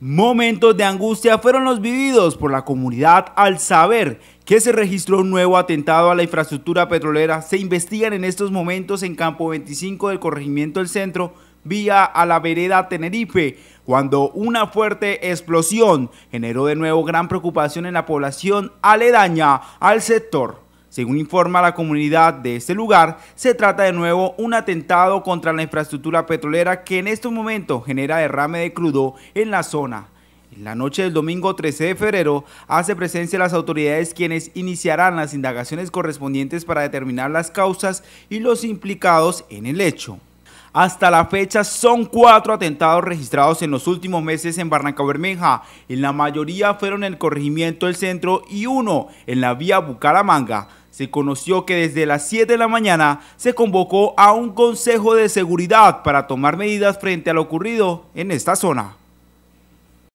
Momentos de angustia fueron los vividos por la comunidad al saber que se registró un nuevo atentado a la infraestructura petrolera. Se investigan en estos momentos en Campo 25 del corregimiento del centro vía a la vereda Tenerife, cuando una fuerte explosión generó de nuevo gran preocupación en la población aledaña al sector. Según informa la comunidad de este lugar, se trata de nuevo un atentado contra la infraestructura petrolera que en estos momentos genera derrame de crudo en la zona. En la noche del domingo 13 de febrero hace presencia las autoridades quienes iniciarán las indagaciones correspondientes para determinar las causas y los implicados en el hecho. Hasta la fecha son cuatro atentados registrados en los últimos meses en Barranca Bermeja. En la mayoría fueron en el corregimiento del centro y uno en la vía Bucaramanga se conoció que desde las 7 de la mañana se convocó a un Consejo de Seguridad para tomar medidas frente a lo ocurrido en esta zona.